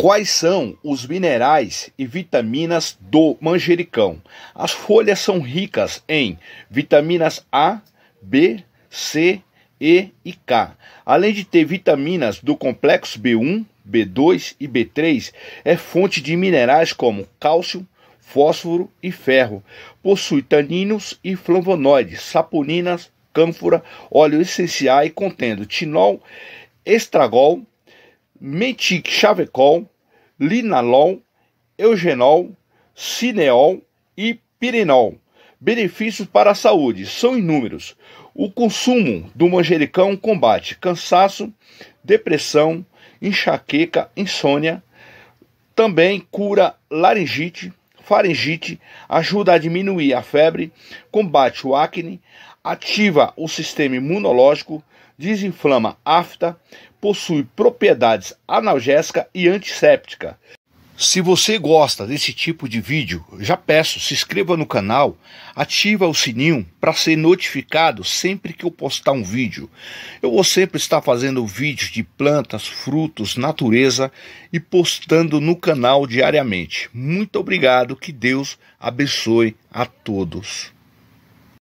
Quais são os minerais e vitaminas do manjericão? As folhas são ricas em vitaminas A, B, C, E e K, além de ter vitaminas do complexo B1, B2 e B3, é fonte de minerais como cálcio, fósforo e ferro. Possui taninos e flavonoides, saponinas, cânfora, óleo essencial e contendo tinol, estragol, metic chavecol, linalol, eugenol, cineol e pirenol. Benefícios para a saúde são inúmeros. O consumo do manjericão combate cansaço, depressão, enxaqueca, insônia, também cura laringite, faringite, ajuda a diminuir a febre, combate o acne, ativa o sistema imunológico, desinflama afta, possui propriedades analgésica e antisséptica. Se você gosta desse tipo de vídeo, já peço, se inscreva no canal, ativa o sininho para ser notificado sempre que eu postar um vídeo. Eu vou sempre estar fazendo vídeos de plantas, frutos, natureza e postando no canal diariamente. Muito obrigado, que Deus abençoe a todos.